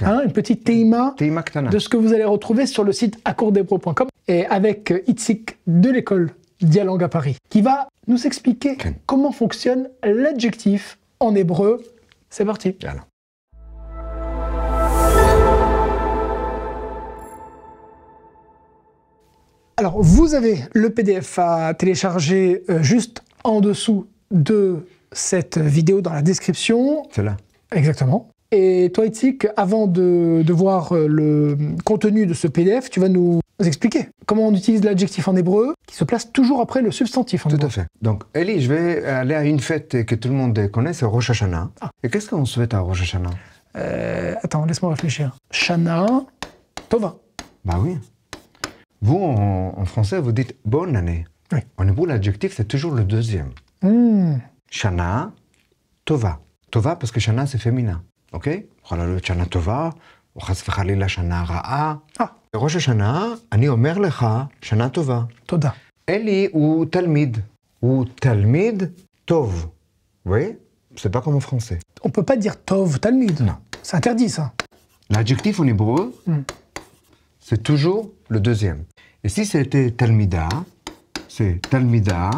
Hein, une petite théma de ce que vous allez retrouver sur le site accorddepro.com et avec euh, Itzik de l'école Dialogue à Paris qui va nous expliquer comment fonctionne l'adjectif en hébreu. C'est parti. Alors, vous avez le PDF à télécharger euh, juste en dessous de cette vidéo dans la description. C'est là. Exactement. Et toi, Itzik, avant de, voir euh, le contenu de ce PDF, tu vas nous expliquer comment on utilise l'adjectif en hébreu qui se place toujours après le substantif en Tout à fait. Donc, Eli, je vais aller à une fête que tout le monde connaît, c'est Rosh Hashanah. Ah. Et qu'est-ce qu'on souhaite à Rosh Hashanah euh, Attends, laisse-moi réfléchir. Shana, Tova. Bah oui. Vous, en, français, vous dites bonne année. Oui. En hébreu, l'adjectif, c'est toujours le deuxième. Mm. Shana, Tova. Tova parce que Shana, c'est féminin. אוקיי? יכולה להיות שנה טובה, או חס וחלילה raa »« Roche אה. בראש השנה, אני אומר לך, שנה טובה. תודה. אלי ou « talmide הוא Oui, c'est pas comme en français. On peut pas dire tov, talmid. Non. C'est interdit, ça. L'adjectif en hébreu, mm. c'est toujours le deuxième. Et si c'était talmida, c'est talmida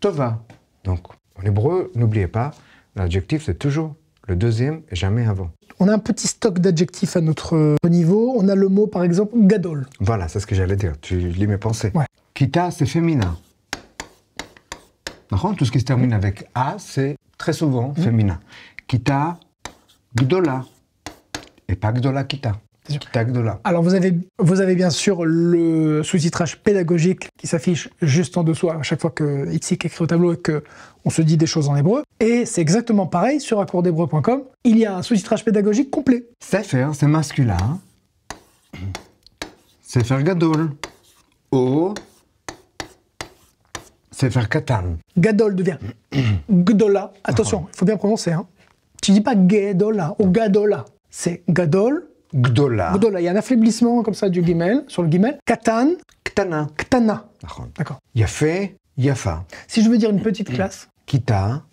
tova. Donc, en hébreu, n'oubliez pas, l'adjectif c'est toujours le deuxième et jamais avant. On a un petit stock d'adjectifs à notre niveau. On a le mot par exemple gadol. Voilà, c'est ce que j'allais dire. Tu lis mes pensées. Kita, c'est féminin. Par contre, tout ce qui se termine avec A, c'est très souvent mhm. féminin. Kita, Gdola. Et pas Gdola Kita. Alors, vous avez, vous avez bien sûr le sous-titrage pédagogique qui s'affiche juste en dessous à chaque fois que Itzik écrit au tableau et qu'on se dit des choses en hébreu. Et c'est exactement pareil sur accordhébreu.com. Il y a un sous-titrage pédagogique complet. C'est faire, hein, c'est masculin. C'est faire Gadol. O. faire Katan. Gadol devient Gdola. Attention, ah il faut bien prononcer. Hein. Tu dis pas Gedola ou Gadola. C'est Gadol Gdola. Gdola. Il y a un affaiblissement comme ça du guimel, sur le guimel. Katan. Ktana. Ktana. D'accord. Yafé, Yafa. Si je veux dire une petite classe. Kita,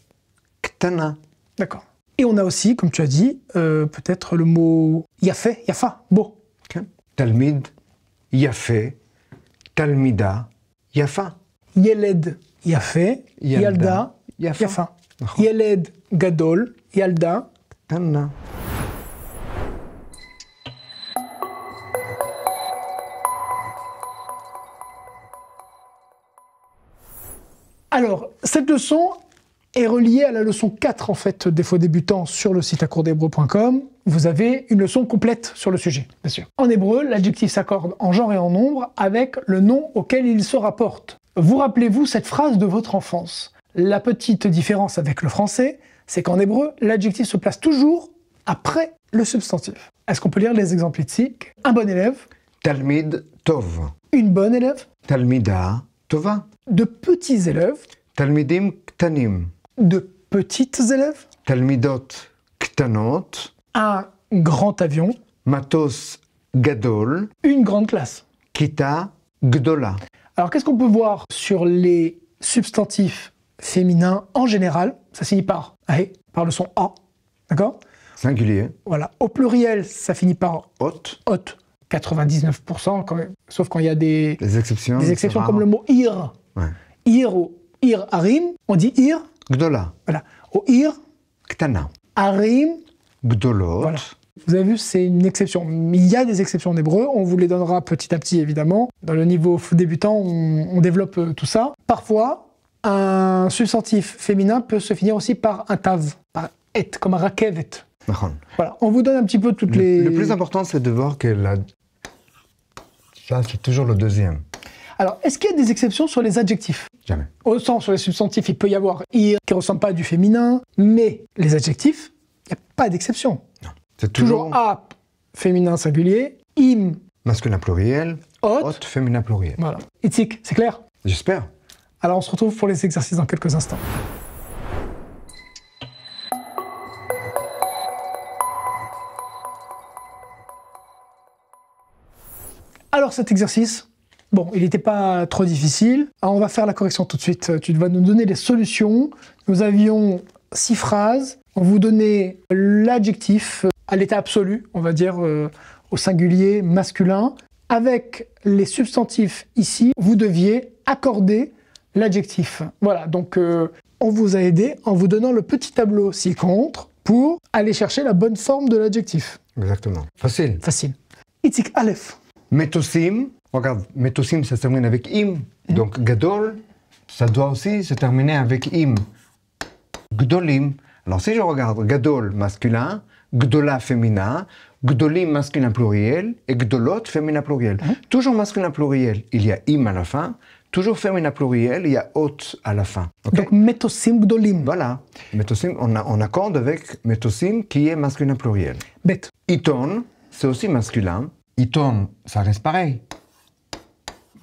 Ktana. D'accord. Et on a aussi, comme tu as dit, euh, peut-être le mot Yafé, Yafa, beau. Talmid, Yafé, Talmida, Yafa. Yeled, Yafé, Yalda, Yafa. Yafa. Yeled, Gadol, Yalda, Ktana. Alors, cette leçon est reliée à la leçon 4, en fait, des faux débutants sur le site accorddhébreu.com. Vous avez une leçon complète sur le sujet, bien sûr. En hébreu, l'adjectif s'accorde en genre et en nombre avec le nom auquel il se rapporte. Vous rappelez-vous cette phrase de votre enfance La petite différence avec le français, c'est qu'en hébreu, l'adjectif se place toujours après le substantif. Est-ce qu'on peut lire les exemples ici Un bon élève. Talmid Tov. Une bonne élève. Talmida Tova. De petits élèves. Talmidim ktanim. De petites élèves. Talmidot ktanot. Un grand avion. Matos gadol. Une grande classe. Kita gdola. Alors qu'est-ce qu'on peut voir sur les substantifs féminins en général Ça finit par par le son a. D'accord Singulier. Voilà. Au pluriel, ça finit par hot. 99%, quand même. sauf quand il y a des, exceptions, des exceptions comme le mot ir. Ir ou ir arim. on dit ir. Gdola. Voilà. Au ir. Ktana. Arim. Gdolot. Voilà. Vous avez vu, c'est une exception. Il y a des exceptions en hébreu, on vous les donnera petit à petit évidemment. Dans le niveau débutant, on, développe euh, tout ça. Parfois, un substantif féminin peut se finir aussi par un tav, par et, comme un rakevet. Voilà, on vous donne un petit peu toutes les. Le plus important, c'est de voir que la... ça, c'est toujours le deuxième. Alors, est-ce qu'il y a des exceptions sur les adjectifs Jamais. Au sens, sur les substantifs, il peut y avoir ir qui ne ressemble pas à du féminin, mais les adjectifs, il n'y a pas d'exception. Non. C'est toujours... a féminin singulier, im masculin pluriel, hot féminin pluriel. Voilà. Itzik, c'est clair J'espère. Alors, on se retrouve pour les exercices dans quelques instants. cet exercice, bon, il n'était pas trop difficile. Ah, on va faire la correction tout de suite. Tu vas nous donner les solutions. Nous avions six phrases. On vous donnait l'adjectif euh, à l'état absolu, on va dire euh, au singulier masculin. Avec les substantifs ici, vous deviez accorder l'adjectif. Voilà, donc euh, on vous a aidé en vous donnant le petit tableau ci-contre pour aller chercher la bonne forme de l'adjectif. Exactement. Facile. Facile. Itzik alef » regarde regarde, « metosim », ça se termine avec im, donc gadol, ça doit aussi se terminer avec im. Gdolim, alors si je regarde gadol masculin, gdola féminin, gdolim masculin pluriel et gdolot féminin pluriel. Toujours masculin pluriel, il y a im à la fin. Toujours féminin pluriel, il y a ot » à la fin. Donc metosim gdolim. Voilà. Metosim, on, accorde avec metosim qui est masculin pluriel. Bête. Iton, c'est aussi masculin. Iton, ça reste pareil.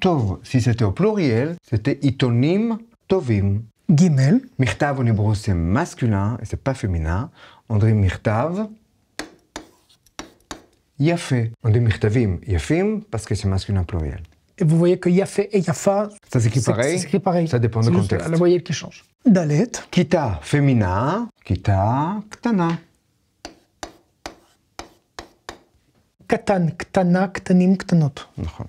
Tov, si c'était au pluriel, c'était itonim, tovim. Gimel. Mirtav en hébreu, c'est masculin et c'est pas féminin. On dit mirtav, yafé. On dit mirtavim, yafim, parce que c'est masculin pluriel. Et vous voyez que yafé et yafa. Ça s'écrit pareil. pareil. Ça dépend du contexte. La voyelle qui change. Dalet. Kita, féminin. Kita, ktana. Katan, ktana, ktanim ktanot. נכון.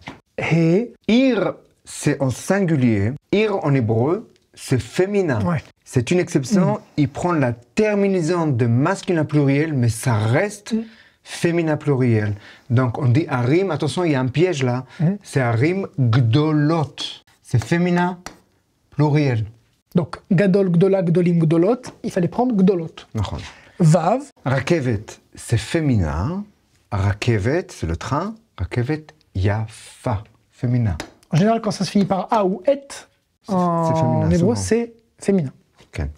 c'est en singulier. Ir en hébreu, c'est féminin. C'est une exception. Mm. Il prend la terminaison de masculin pluriel, mais ça reste mm. féminin pluriel. Donc on dit arim, attention, il y a un piège là. Mm. C'est arim gdolot. C'est féminin pluriel. Donc gadol, gdola, gdolim, gdolot, il fallait prendre gdolot. Vav. Rakevet, c'est féminin. Rakevet, c'est le train. Rakevet Yafa, féminin. En général, quand ça se finit par A ou Et, en hébreu, c'est féminin.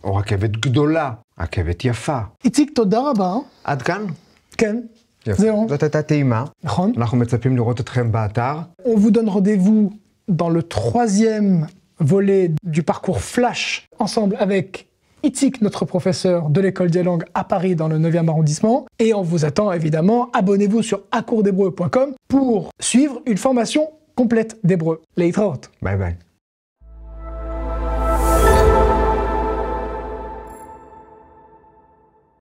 Oh, rakevet gdola, rakevet ya Rakevet Yafa. איציק, תודה Adkan. Ken? Ken Zero. יפה. sapim On vous donne rendez-vous dans le troisième volet du parcours Flash, ensemble avec notre professeur de l'école des langues à Paris dans le 9e arrondissement. Et on vous attend évidemment. Abonnez-vous sur accourdhébreu.com pour suivre une formation complète d'hébreu. out. Bye bye.